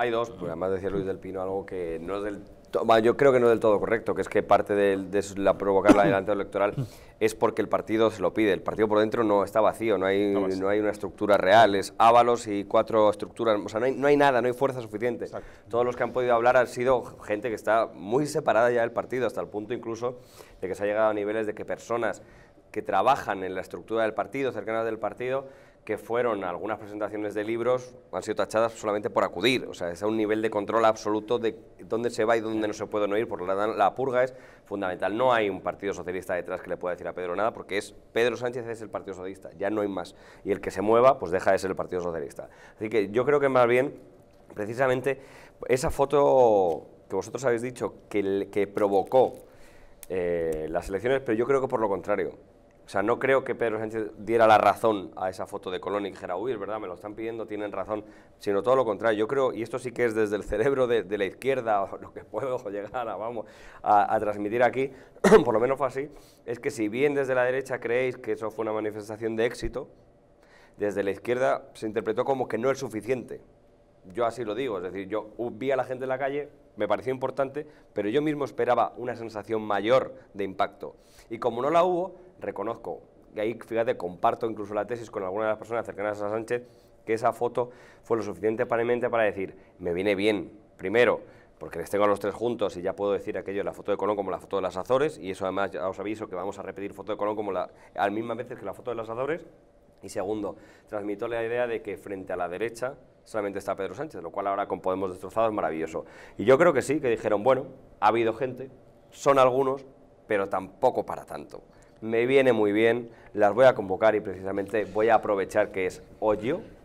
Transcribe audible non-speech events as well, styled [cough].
Hay dos, pues además decía Luis del Pino algo que no es del yo creo que no es del todo correcto, que es que parte de, la provocar la adelanto electoral [coughs] es porque el partido se lo pide. El partido por dentro no está vacío, no hay, no, hay una estructura real, es Ábalos y cuatro estructuras, o sea, no hay, nada, no hay fuerza suficiente. Todos los que han podido hablar han sido gente que está muy separada ya del partido, hasta el punto incluso de que se ha llegado a niveles de que personas que trabajan en la estructura del partido, cercanas del partido, que fueron algunas presentaciones de libros han sido tachadas solamente por acudir. O sea, es un nivel de control absoluto de dónde se va y dónde no se puede no ir, porque la, la purga es fundamental. No hay un partido socialista detrás que le pueda decir a Pedro nada, porque es Pedro Sánchez es el partido socialista, ya no hay más. Y el que se mueva, pues deja de ser el partido socialista. Así que yo creo que más bien, precisamente, esa foto que vosotros habéis dicho que, que provocó eh, las elecciones, pero yo creo que por lo contrario o sea, no creo que Pedro Sánchez diera la razón a esa foto de Colón y dijera, verdad, me lo están pidiendo, tienen razón, sino todo lo contrario. Yo creo, y esto sí que es desde el cerebro de, la izquierda, [laughs] o lo que puedo llegar vamos, a, a transmitir aquí, [clears throat] por lo menos fue así, es que si bien desde la derecha creéis que eso fue una manifestación de éxito, desde la izquierda se interpretó como que no es suficiente. Yo así lo digo, es decir, yo vi a la gente en la calle, me pareció importante, pero yo mismo esperaba una sensación mayor de impacto. Y como no la hubo, reconozco, y ahí fíjate, comparto incluso la tesis con algunas de las personas cercanas a Sánchez, que esa foto fue lo suficiente para mi mente para decir, me viene bien, primero, porque les tengo a los tres juntos y ya puedo decir aquello, la foto de Colón como la foto de las Azores, y eso además ya os aviso que vamos a repetir foto de Colón como la, misma que la foto de las Azores, y segundo, transmito la idea de que frente a la derecha solamente está Pedro Sánchez, lo cual ahora con Podemos destrozado es maravilloso. Y yo creo que sí, que dijeron, bueno, ha habido gente, son algunos, pero tampoco para tanto me viene muy bien, las voy a convocar y precisamente voy a aprovechar que es hoyo,